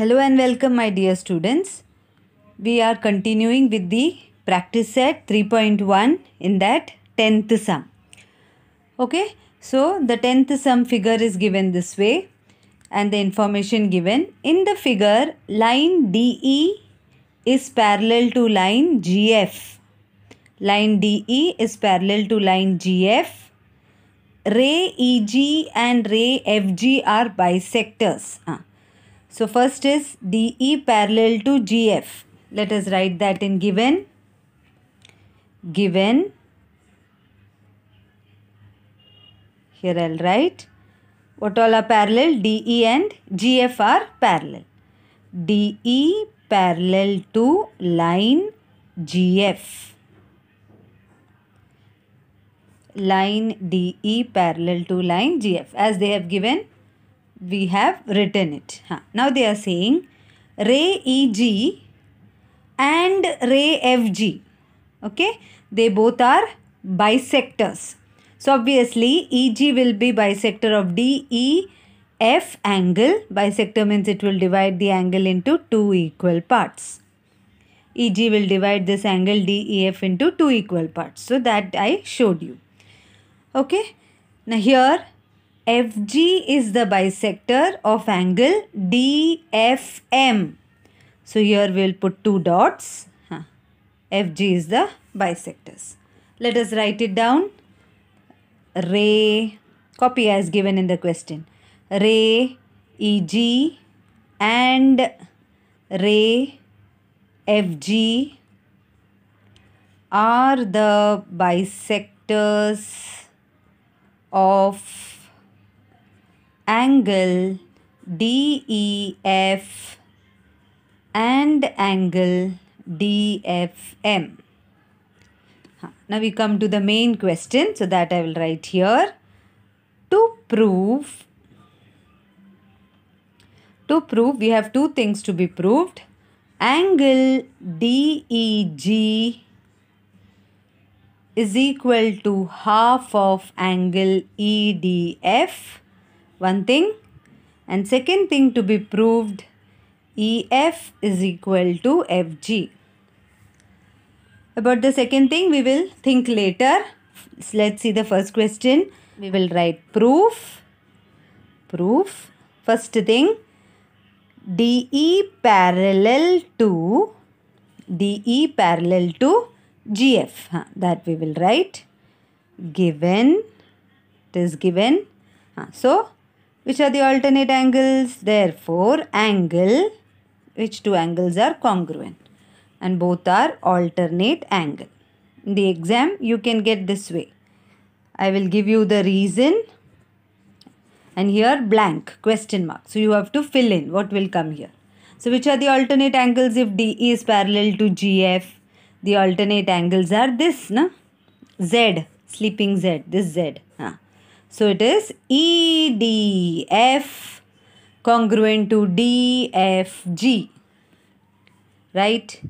Hello and welcome my dear students. We are continuing with the practice set 3.1 in that 10th sum. Okay, so the 10th sum figure is given this way and the information given. In the figure, line DE is parallel to line GF. Line DE is parallel to line GF. Ray EG and ray FG are bisectors. Uh, so first is DE parallel to GF. Let us write that in given. Given. Here I'll write. What all are parallel? DE and GF are parallel. DE parallel to line GF. Line DE parallel to line GF as they have given we have written it. Now they are saying ray EG and ray FG. Okay, they both are bisectors. So obviously EG will be bisector of DEF angle. Bisector means it will divide the angle into two equal parts. EG will divide this angle DEF into two equal parts. So that I showed you. Okay. Now here FG is the bisector of angle DFM. So here we'll put two dots. FG is the bisectors. Let us write it down. Ray, copy as given in the question. Ray EG and ray FG are the bisectors of angle DEF and angle DFM. Now we come to the main question. So that I will write here. To prove, to prove we have two things to be proved. Angle DEG is equal to half of angle EDF one thing and second thing to be proved EF is equal to FG. About the second thing we will think later. Let's see the first question. We will write proof. Proof. First thing DE parallel to DE parallel to GF. Huh, that we will write. Given. It is given. Huh, so which are the alternate angles therefore angle which two angles are congruent and both are alternate angle in the exam you can get this way i will give you the reason and here blank question mark so you have to fill in what will come here so which are the alternate angles if de is parallel to gf the alternate angles are this na z sleeping z this z huh? So it is EDF congruent to DFG. Right?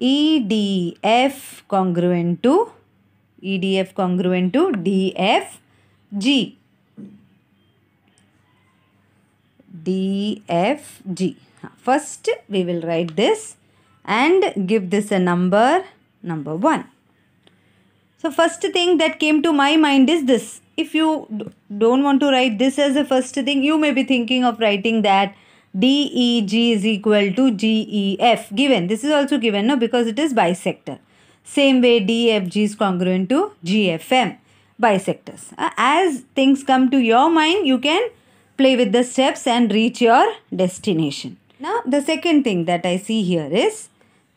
EDF congruent to EDF congruent to DFG. DFG. First we will write this and give this a number number 1. So first thing that came to my mind is this if you don't want to write this as the first thing, you may be thinking of writing that DEG is equal to GEF given. This is also given no because it is bisector. Same way DFG is congruent to GFM bisectors. Uh, as things come to your mind, you can play with the steps and reach your destination. Now the second thing that I see here is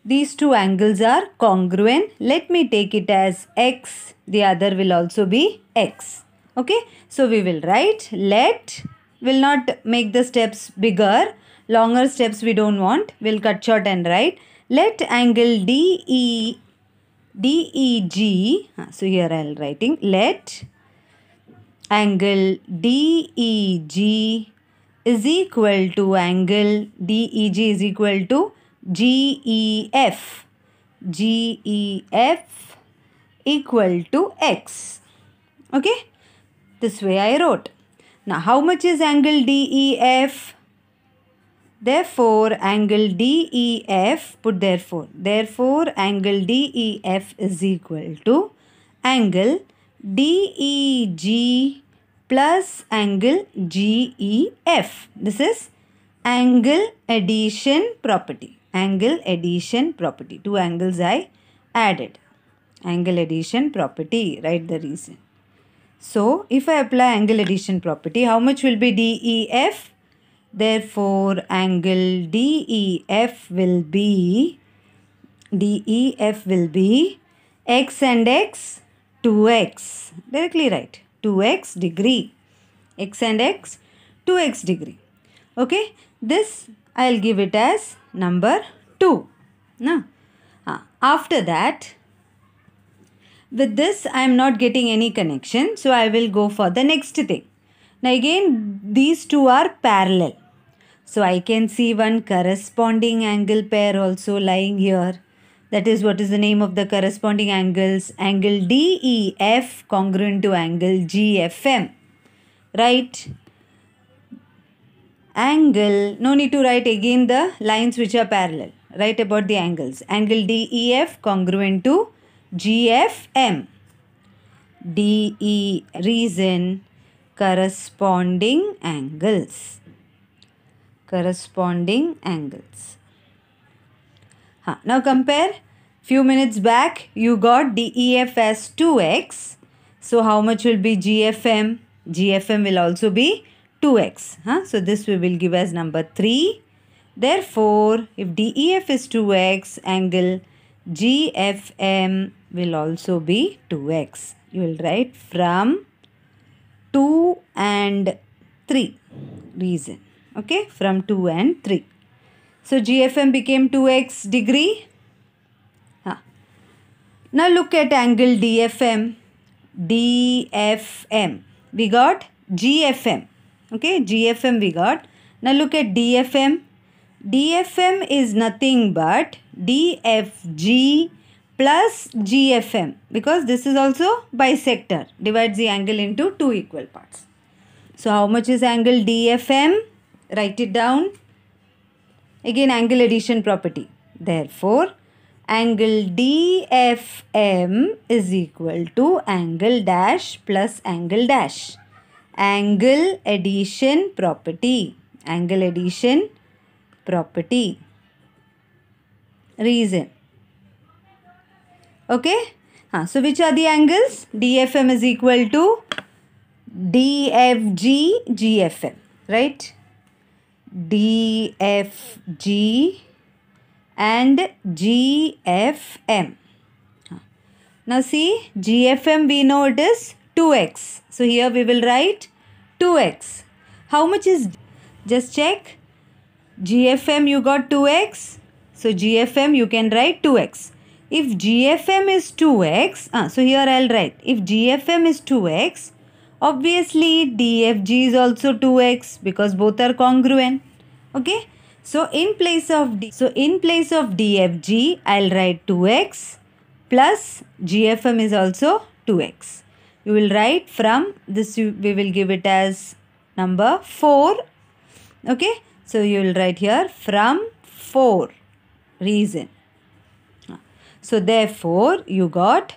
these two angles are congruent. Let me take it as x. The other will also be x okay so we will write let will not make the steps bigger longer steps we don't want we'll cut short and write let angle D E D E G. so here I'll writing let angle DEG is equal to angle DEG is equal to G E F. G E F equal to X okay this way I wrote. Now, how much is angle DEF? Therefore, angle DEF, put therefore, therefore angle DEF is equal to angle DEG plus angle GEF. This is angle addition property. Angle addition property. Two angles I added. Angle addition property. Write the reason. So, if I apply angle addition property, how much will be DEF? Therefore, angle DEF will be DEF will be x and x 2x. Directly right. 2x degree. x and x 2x degree. Okay. This I'll give it as number 2. Now, ah, after that, with this, I am not getting any connection, so I will go for the next thing. Now again, these two are parallel. So I can see one corresponding angle pair also lying here. That is what is the name of the corresponding angles. Angle DEF congruent to angle GFM. Right? Angle, no need to write again the lines which are parallel. Write about the angles. Angle DEF congruent to GFM. DE reason corresponding angles. Corresponding angles. Huh. Now compare few minutes back you got DEF as 2x. So how much will be GFM? GFM will also be 2x. Huh? So this we will give as number 3. Therefore, if DEF is 2x, angle GFM will also be 2x. You will write from 2 and 3 reason. Okay, from 2 and 3. So GFM became 2x degree. Huh. Now look at angle DFM. DFM. We got GFM. Okay, GFM we got. Now look at DFM. DFM is nothing but DFG plus GFM because this is also bisector divides the angle into two equal parts. So how much is angle DFM? Write it down. Again angle addition property. Therefore angle DFM is equal to angle dash plus angle dash. Angle addition property. Angle addition property. Reason. Okay. Huh. So, which are the angles? DFM is equal to DFG GFM. Right. DFG and GFM. Now see GFM we know it is 2x. So here we will write 2x. How much is just check GFM you got 2x. So GFM you can write 2x. If GFM is 2x, uh, ah, so here I'll write if GFM is 2x, obviously DFG is also 2x because both are congruent. Okay. So in place of D, so in place of DFG, I'll write 2x plus GFM is also 2x. You will write from this, we will give it as number 4. Okay. So you will write here from 4 reason. So therefore you got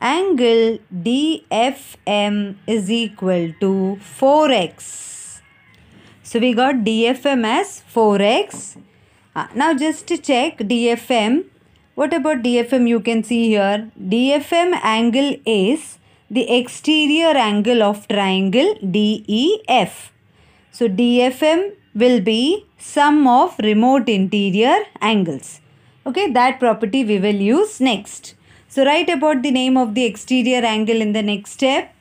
angle DFM is equal to 4x. So we got DFM as 4x. Ah, now just to check DFM. What about DFM you can see here? DFM angle is the exterior angle of triangle DEF. So DFM will be sum of remote interior angles. Okay, that property we will use next. So write about the name of the exterior angle in the next step.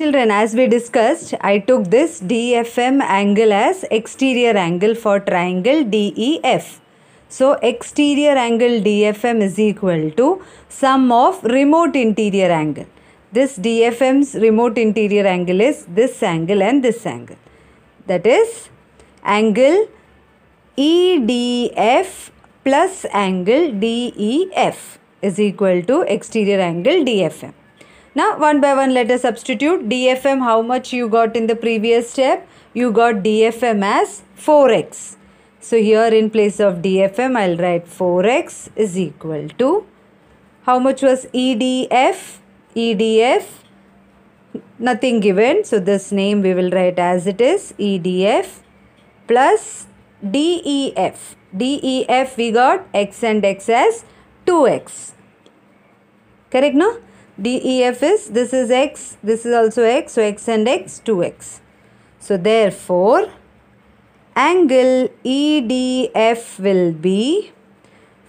Children, as we discussed, I took this DFM angle as exterior angle for triangle DEF. So exterior angle DFM is equal to sum of remote interior angle. This DFM's remote interior angle is this angle and this angle. That is angle EDF plus angle DEF is equal to exterior angle DFM. Now one by one let us substitute DFM how much you got in the previous step you got DFM as 4x. So here in place of DFM I'll write 4x is equal to how much was EDF? EDF nothing given so this name we will write as it is EDF plus DEF. DEF we got x and x as 2x. Correct no? DEF is this is x, this is also x, so x and x 2x. So therefore angle EDF will be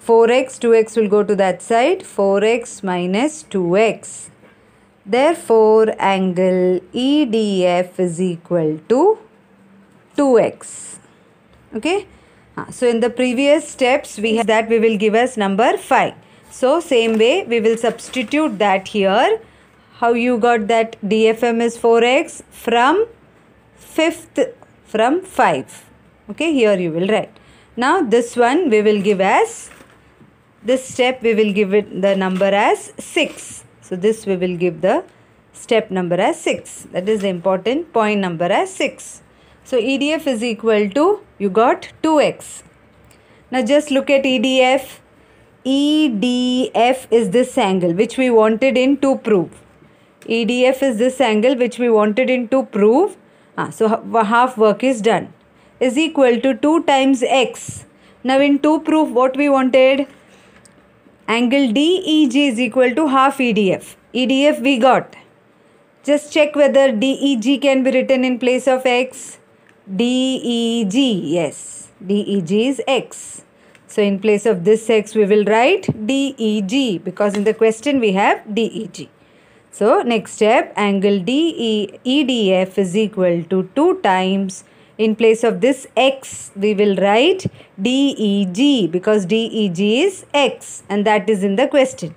4x, 2x will go to that side, 4x minus 2x. Therefore, angle EDF is equal to 2x. Okay. Ah, so in the previous steps we have that we will give us number 5. So same way we will substitute that here. How you got that DFM is 4x from 5th from 5. Okay here you will write. Now this one we will give as this step we will give it the number as 6. So this we will give the step number as 6. That is the important point number as 6. So EDF is equal to, you got 2x. Now just look at EDF. EDF is this angle which we wanted in to prove. EDF is this angle which we wanted in to prove. Ah, so half work is done. Is equal to 2 times x. Now in to prove what we wanted? Angle DEG is equal to half EDF. EDF we got. Just check whether DEG can be written in place of x. DEG. Yes, DEG is X. So in place of this X, we will write DEG because in the question we have DEG. So next step, angle DE, is equal to 2 times. In place of this X, we will write DEG because DEG is X and that is in the question.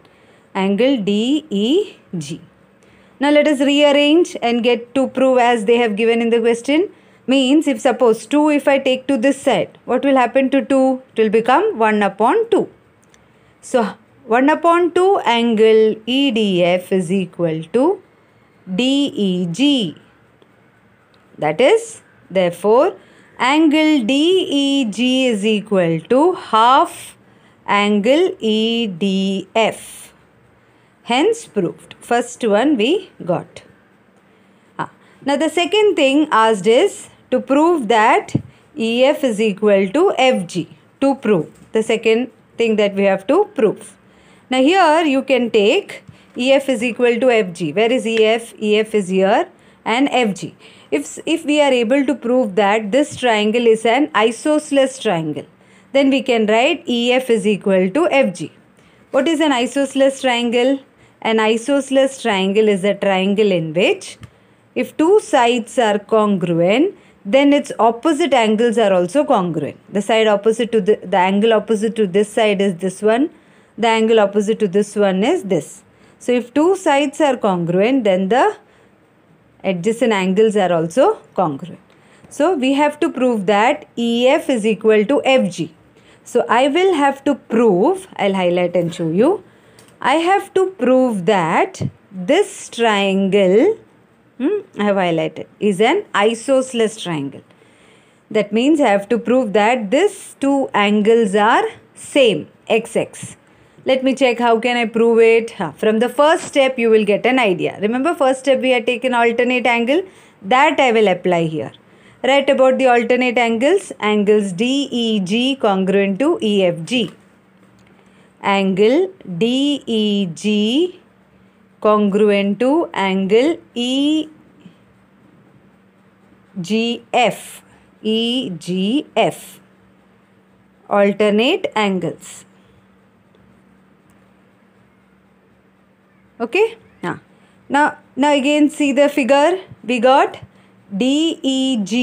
Angle DEG. Now let us rearrange and get to prove as they have given in the question means if suppose 2 if I take to this side what will happen to 2 it will become 1 upon 2 so 1 upon 2 angle EDF is equal to DEG that is therefore angle DEG is equal to half angle EDF hence proved first one we got ah, now the second thing asked is to prove that EF is equal to FG. To prove. The second thing that we have to prove. Now here you can take EF is equal to FG. Where is EF? EF is here and FG. If, if we are able to prove that this triangle is an isosceles triangle, then we can write EF is equal to FG. What is an isosceles triangle? An isosceles triangle is a triangle in which if two sides are congruent, then its opposite angles are also congruent. The side opposite to the, the angle opposite to this side is this one, the angle opposite to this one is this. So if two sides are congruent, then the adjacent angles are also congruent. So we have to prove that EF is equal to FG. So I will have to prove, I'll highlight and show you. I have to prove that this triangle hmm, I have highlighted, is an isosceles triangle. That means I have to prove that these two angles are same, xx. Let me check how can I prove it. From the first step, you will get an idea. Remember first step we had taken alternate angle. That I will apply here. Write about the alternate angles. Angles DEG congruent to EFG. Angle DEG congruent to angle EGF. EGF. Alternate angles. Okay? Now, now, now again see the figure. We got DEG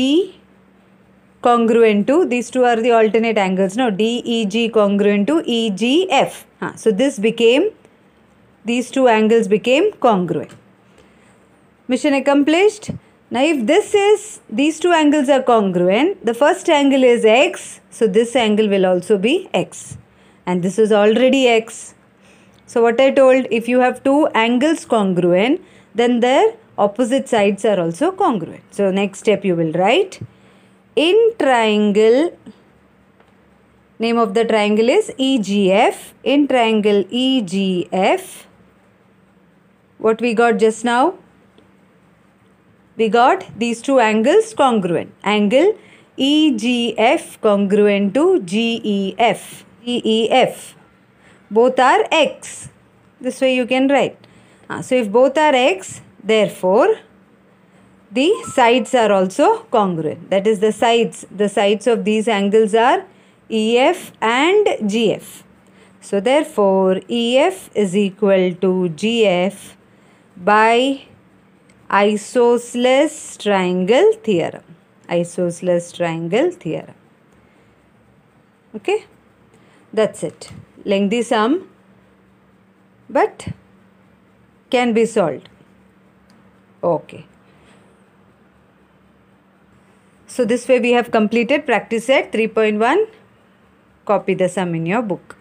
congruent to these two are the alternate angles no DEG congruent to EGF huh. so this became these two angles became congruent. Mission accomplished. Now if this is, these two angles are congruent, the first angle is x, so this angle will also be x. And this is already x. So what I told, if you have two angles congruent, then their opposite sides are also congruent. So next step you will write, in triangle, name of the triangle is EGF, in triangle EGF, what we got just now? We got these two angles congruent. Angle EGF congruent to GEF. GEF. Both are x. This way you can write. Uh, so if both are x, therefore, the sides are also congruent. That is the sides. The sides of these angles are EF and GF. So therefore, EF is equal to GF by isosceles triangle theorem isosceles triangle theorem okay that's it lengthy sum but can be solved okay so this way we have completed practice set 3.1 copy the sum in your book